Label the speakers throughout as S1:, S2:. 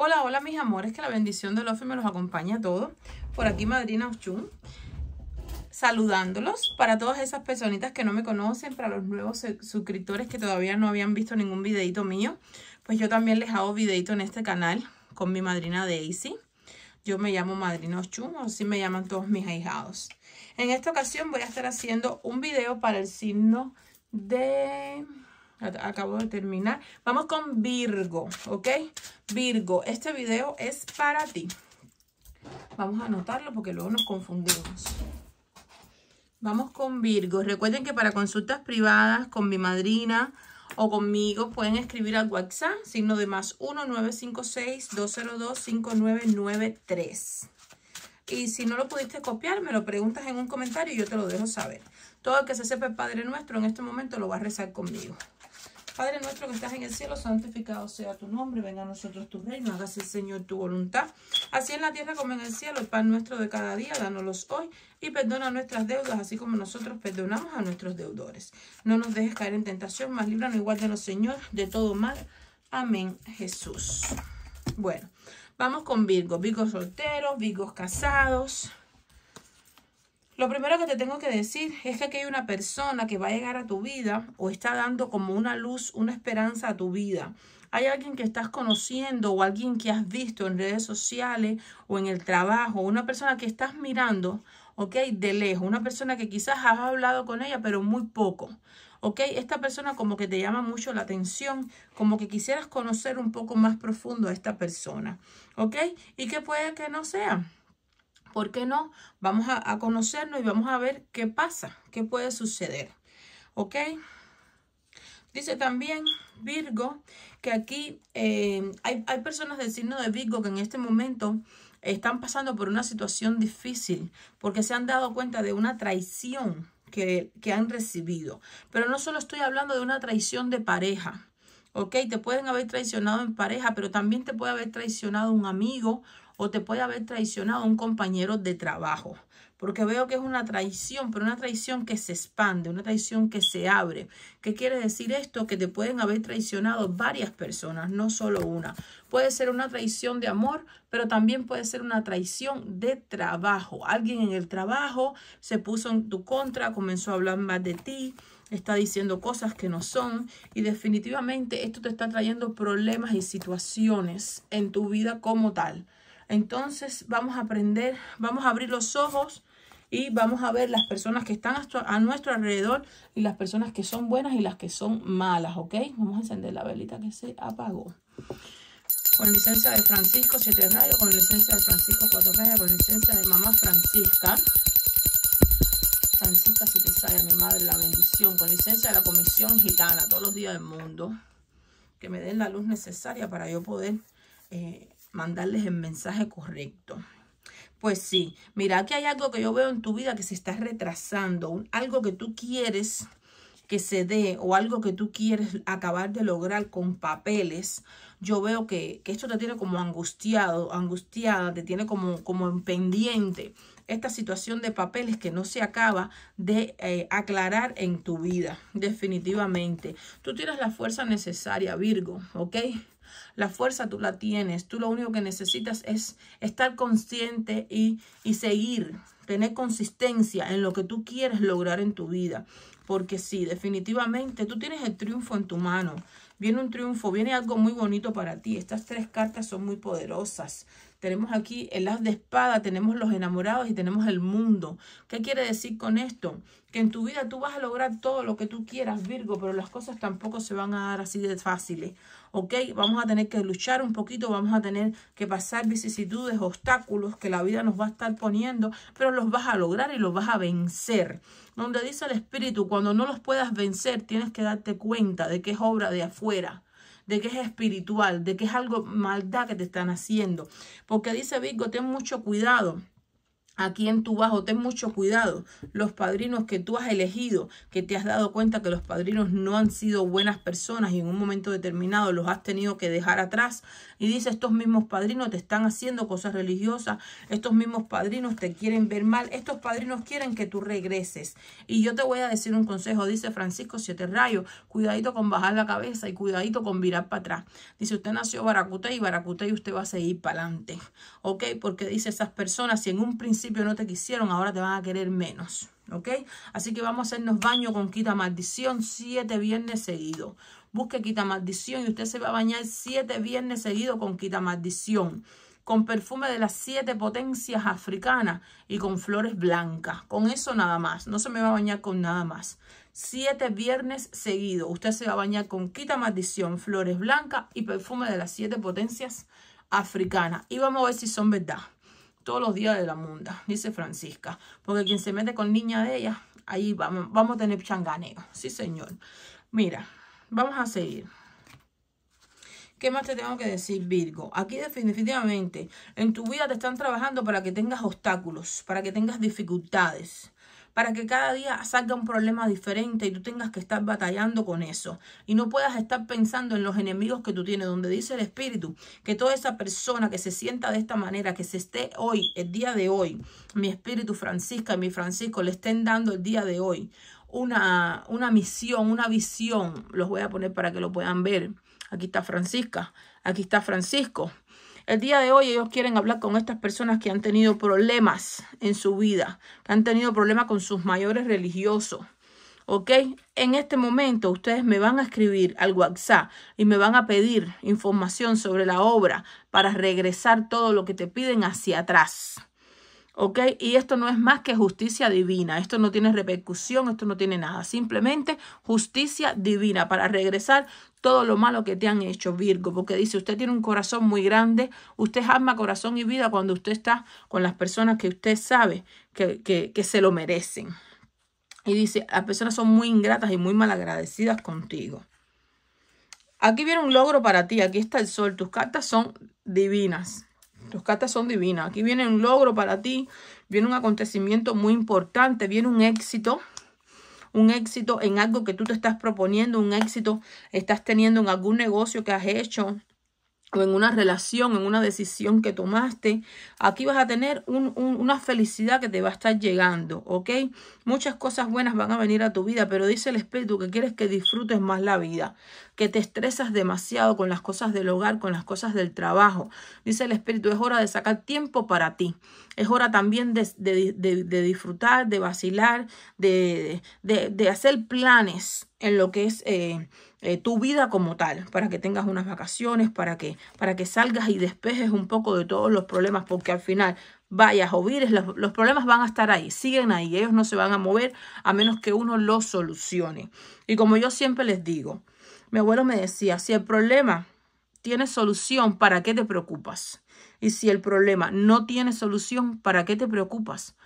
S1: Hola, hola mis amores, que la bendición de Lofi me los acompaña a todos. Por aquí Madrina Ochun, saludándolos para todas esas personitas que no me conocen, para los nuevos suscriptores que todavía no habían visto ningún videito mío, pues yo también les hago videito en este canal con mi madrina Daisy. Yo me llamo Madrina Ochun, o así me llaman todos mis ahijados. En esta ocasión voy a estar haciendo un video para el signo de acabo de terminar. Vamos con Virgo, ¿ok? Virgo, este video es para ti. Vamos a anotarlo porque luego nos confundimos. Vamos con Virgo. Recuerden que para consultas privadas con mi madrina o conmigo pueden escribir al WhatsApp, signo de más 1-956-202-5993. Y si no lo pudiste copiar, me lo preguntas en un comentario y yo te lo dejo saber. Todo el que se sepa el Padre Nuestro en este momento lo va a rezar conmigo. Padre nuestro que estás en el cielo, santificado sea tu nombre, venga a nosotros tu reino, hágase Señor tu voluntad, así en la tierra como en el cielo, el pan nuestro de cada día, dánoslos hoy y perdona nuestras deudas, así como nosotros perdonamos a nuestros deudores. No nos dejes caer en tentación, mas líbranos y los Señor, de todo mal. Amén, Jesús. Bueno, vamos con Virgo, Virgos solteros, Virgos casados, lo primero que te tengo que decir es que aquí hay una persona que va a llegar a tu vida o está dando como una luz, una esperanza a tu vida. Hay alguien que estás conociendo o alguien que has visto en redes sociales o en el trabajo, una persona que estás mirando, ¿ok? De lejos, una persona que quizás has hablado con ella, pero muy poco. ¿ok? Esta persona como que te llama mucho la atención, como que quisieras conocer un poco más profundo a esta persona, ¿ok? Y que puede que no sea. ¿por qué no? Vamos a, conocernos y vamos a ver qué pasa, qué puede suceder. ¿Ok? Dice también Virgo que aquí eh, hay, personas del signo de Virgo que en este momento están pasando por una situación difícil porque se han dado cuenta de una traición que, que han recibido. Pero no solo estoy hablando de una traición de pareja, ¿ok? Te pueden haber traicionado en pareja, pero también te puede haber traicionado un amigo o te puede haber traicionado un compañero de trabajo. Porque veo que es una traición, pero una traición que se expande, una traición que se abre. ¿Qué quiere decir esto? Que te pueden haber traicionado varias personas, no solo una. Puede ser una traición de amor, pero también puede ser una traición de trabajo. Alguien en el trabajo se puso en tu contra, comenzó a hablar más de ti, está diciendo cosas que no son y definitivamente esto te está trayendo problemas y situaciones en tu vida como tal. Entonces vamos a aprender, vamos a abrir los ojos y vamos a ver las personas que están a nuestro alrededor y las personas que son buenas y las que son malas, ¿ok? Vamos a encender la velita que se apagó. Con licencia de Francisco, 7 rayos, con licencia de Francisco, 4 rayos, con licencia de mamá Francisca. Francisca, 7, mi madre la bendición, con licencia de la comisión gitana, todos los días del mundo. Que me den la luz necesaria para yo poder eh, mandarles el mensaje correcto. Pues sí, mira, aquí hay algo que yo veo en tu vida que se está retrasando, algo que tú quieres que se dé o algo que tú quieres acabar de lograr con papeles, yo veo que, esto te tiene como angustiado, angustiada, te tiene como, como en pendiente esta situación de papeles que no se acaba de eh, aclarar en tu vida, definitivamente. Tú tienes la fuerza necesaria, Virgo, ¿ok? La fuerza tú la tienes. Tú lo único que necesitas es estar consciente y, y seguir, tener consistencia en lo que tú quieres lograr en tu vida. Porque sí, definitivamente tú tienes el triunfo en tu mano. Viene un triunfo, viene algo muy bonito para ti. Estas tres cartas son muy poderosas tenemos aquí el haz de espada, tenemos los enamorados y tenemos el mundo. ¿Qué quiere decir con esto? Que en tu vida tú vas a lograr todo lo que tú quieras, Virgo, pero las cosas tampoco se van a dar así de fáciles. ¿Ok? Vamos a tener que luchar un poquito, vamos a tener que pasar vicisitudes, obstáculos que la vida nos va a estar poniendo, pero los vas a lograr y los vas a vencer. Donde dice el espíritu, cuando no los puedas vencer, tienes que darte cuenta de que es obra de afuera de que es espiritual, de que es algo maldad que te están haciendo. Porque dice Virgo, ten mucho cuidado aquí en tu bajo, ten mucho cuidado. Los padrinos que tú has elegido, que te has dado cuenta que los padrinos no han sido buenas personas y en un momento determinado los has tenido que dejar atrás. Y dice, estos mismos padrinos te están haciendo cosas religiosas, estos mismos padrinos te quieren ver mal, estos padrinos quieren que tú regreses. Y yo te voy a decir un consejo, dice Francisco Siete Rayos, cuidadito con bajar la cabeza y cuidadito con virar para atrás. Dice, usted nació baracuta y baracuta y usted va a seguir para adelante. ¿Ok? Porque dice esas personas, si en un principio no te quisieron, ahora te van a querer menos. ¿Ok? Así que vamos a hacernos baño con quita maldición siete viernes seguidos. Busque quita maldición y usted se va a bañar siete viernes seguidos con quita maldición con perfume de las siete potencias africanas y con flores blancas. Con eso nada más. No se me va a bañar con nada más. Siete viernes seguidos. Usted se va a bañar con quita maldición, flores blancas y perfume de las siete potencias africanas. Y vamos a ver si son verdad todos los días de la munda, dice Francisca, porque quien se mete con niña de ella, ahí vamos, vamos a tener changaneo, sí señor. Mira, vamos a seguir. ¿Qué más te tengo que decir, Virgo? Aquí definitivamente en tu vida te están trabajando para que tengas obstáculos, para que tengas dificultades para que cada día salga un problema diferente y tú tengas que estar batallando con eso y no puedas estar pensando en los enemigos que tú tienes, donde dice el Espíritu que toda esa persona que se sienta de esta manera, que se esté hoy, el día de hoy, mi Espíritu Francisca y mi Francisco le estén dando el día de hoy una, una misión, una visión, los voy a poner para que lo puedan ver. Aquí está Francisca, aquí está Francisco. El día de hoy ellos quieren hablar con estas personas que han tenido problemas en su vida, que han tenido problemas con sus mayores religiosos. ¿ok? En este momento ustedes me van a escribir al WhatsApp y me van a pedir información sobre la obra para regresar todo lo que te piden hacia atrás. ¿Ok? Y esto no es más que justicia divina. Esto no tiene repercusión, esto no tiene nada. Simplemente justicia divina para regresar todo lo malo que te han hecho, Virgo. Porque dice, usted tiene un corazón muy grande. Usted ama corazón y vida cuando usted está con las personas que usted sabe que, que, que se lo merecen. Y dice, las personas son muy ingratas y muy malagradecidas contigo. Aquí viene un logro para ti. Aquí está el sol. Tus cartas son divinas. Tus cartas son divinas. Aquí viene un logro para ti, viene un acontecimiento muy importante, viene un éxito. Un éxito en algo que tú te estás proponiendo, un éxito estás teniendo en algún negocio que has hecho, o en una relación, en una decisión que tomaste, aquí vas a tener una felicidad que te va a estar llegando, ¿ok? Muchas cosas buenas van a venir a tu vida, pero dice el espíritu que quieres que disfrutes más la vida, que te estresas demasiado con las cosas del hogar, con las cosas del trabajo. Dice el espíritu, es hora de sacar tiempo para ti, es hora también de, de disfrutar, de vacilar, de hacer planes en lo que es eh, eh, tu vida como tal, para que tengas unas vacaciones, para que, para que salgas y despejes un poco de todos los problemas, porque al final vayas o vires, los problemas van a estar ahí, siguen ahí, ellos no se van a mover a menos que uno los solucione. Y como yo siempre les digo, mi abuelo me decía, si el problema tiene solución, ¿para qué te preocupas? Y si el problema no tiene solución, ¿para qué te preocupas?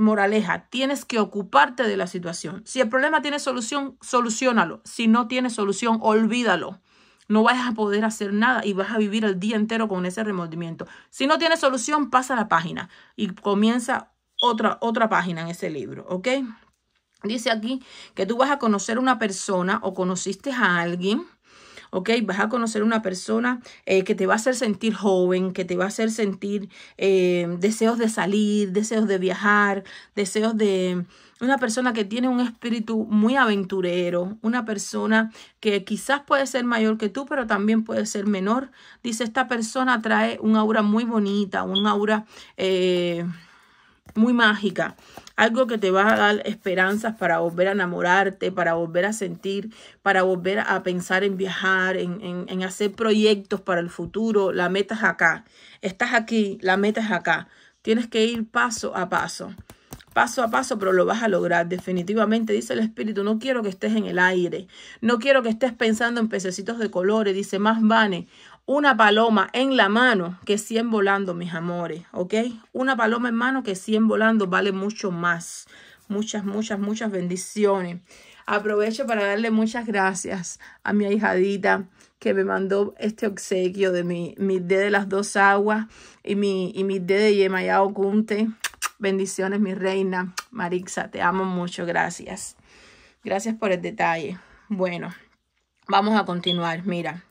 S1: Moraleja, tienes que ocuparte de la situación. Si el problema tiene solución, solucionalo. Si no tiene solución, olvídalo. No vas a poder hacer nada y vas a vivir el día entero con ese remordimiento. Si no tiene solución, pasa la página y comienza otra, otra página en ese libro, ¿ok? Dice aquí que tú vas a conocer a una persona o conociste a alguien ¿ok? Vas a conocer una persona eh, que te va a hacer sentir joven, que te va a hacer sentir eh, deseos de salir, deseos de viajar, deseos de una persona que tiene un espíritu muy aventurero, una persona que quizás puede ser mayor que tú, pero también puede ser menor. Dice, esta persona trae un aura muy bonita, un aura... Eh, muy mágica, algo que te va a dar esperanzas para volver a enamorarte, para volver a sentir, para volver a pensar en viajar, en, en, hacer proyectos para el futuro. La meta es acá, estás aquí, la meta es acá. Tienes que ir paso a paso paso a paso, pero lo vas a lograr definitivamente, dice el Espíritu, no quiero que estés en el aire, no quiero que estés pensando en pececitos de colores, dice, más Vane, una paloma en la mano que 100 volando, mis amores, ¿ok? Una paloma en mano que 100 volando vale mucho más. Muchas, muchas, muchas bendiciones. Aprovecho para darle muchas gracias a mi ahijadita que me mandó este obsequio de mi, D de las dos aguas y mi, y mi D de Yemayao Kunte. Bendiciones, mi reina. Marixa, te amo mucho. Gracias. Gracias por el detalle. Bueno, vamos a continuar. Mira,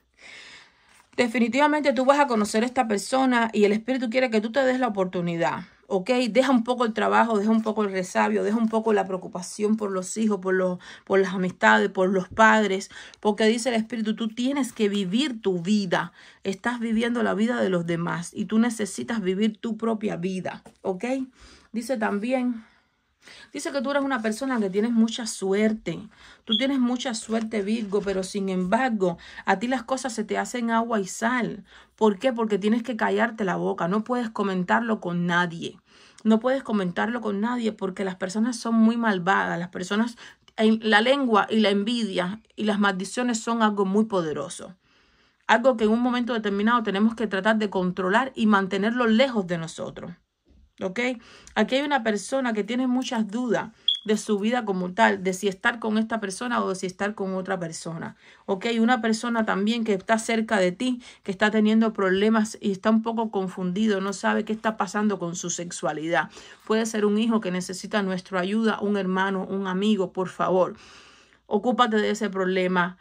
S1: Definitivamente tú vas a conocer a esta persona y el Espíritu quiere que tú te des la oportunidad. ¿ok? Deja un poco el trabajo, deja un poco el resabio, deja un poco la preocupación por los hijos, por, los, por las amistades, por los padres, porque dice el Espíritu, tú tienes que vivir tu vida, estás viviendo la vida de los demás y tú necesitas vivir tu propia vida, ¿ok? Dice también Dice que tú eres una persona que tienes mucha suerte. Tú tienes mucha suerte, Virgo, pero sin embargo, a ti las cosas se te hacen agua y sal. ¿Por qué? Porque tienes que callarte la boca. No puedes comentarlo con nadie. No puedes comentarlo con nadie porque las personas son muy malvadas. Las personas, la lengua y la envidia y las maldiciones son algo muy poderoso. Algo que en un momento determinado tenemos que tratar de controlar y mantenerlo lejos de nosotros. ¿ok? Aquí hay una persona que tiene muchas dudas de su vida como tal, de si estar con esta persona o de si estar con otra persona. Ok, una persona también que está cerca de ti, que está teniendo problemas y está un poco confundido, no sabe qué está pasando con su sexualidad. Puede ser un hijo que necesita nuestra ayuda, un hermano, un amigo, por favor. Ocúpate de ese problema,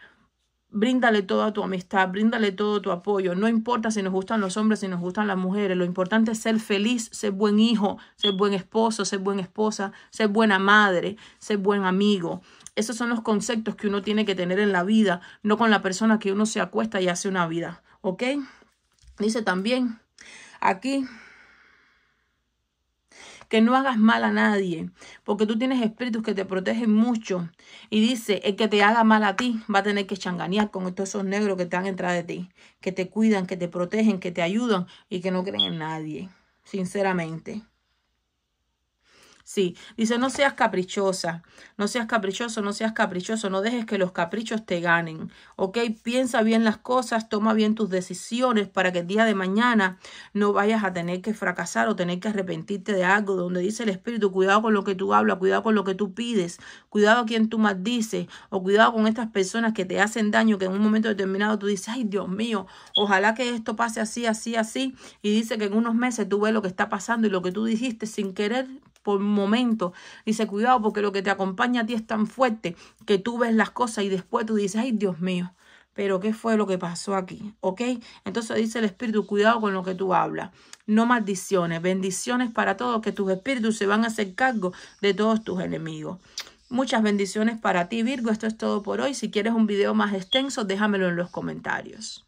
S1: Bríndale toda tu amistad, bríndale todo tu apoyo. No importa si nos gustan los hombres, si nos gustan las mujeres. Lo importante es ser feliz, ser buen hijo, ser buen esposo, ser buena esposa, ser buena madre, ser buen amigo. Esos son los conceptos que uno tiene que tener en la vida, no con la persona que uno se acuesta y hace una vida. ¿Ok? Dice también aquí que no hagas mal a nadie, porque tú tienes espíritus que te protegen mucho. Y dice, el que te haga mal a ti va a tener que changanear con estos esos negros que te han de ti, que te cuidan, que te protegen, que te ayudan y que no creen en nadie, sinceramente. Sí, dice, no seas caprichosa, no seas caprichoso, no seas caprichoso, no dejes que los caprichos te ganen, ¿ok? Piensa bien las cosas, toma bien tus decisiones para que el día de mañana no vayas a tener que fracasar o tener que arrepentirte de algo, donde dice el Espíritu, cuidado con lo que tú hablas, cuidado con lo que tú pides, cuidado a quien tú maldices o cuidado con estas personas que te hacen daño, que en un momento determinado tú dices, ay Dios mío, ojalá que esto pase así, así, así, y dice que en unos meses tú ves lo que está pasando y lo que tú dijiste sin querer por momento Dice, cuidado porque lo que te acompaña a ti es tan fuerte que tú ves las cosas y después tú dices, ay Dios mío, pero ¿qué fue lo que pasó aquí? ¿Ok? Entonces dice el Espíritu, cuidado con lo que tú hablas. No maldiciones, bendiciones para todos, que tus espíritus se van a hacer cargo de todos tus enemigos. Muchas bendiciones para ti, Virgo. Esto es todo por hoy. Si quieres un video más extenso, déjamelo en los comentarios.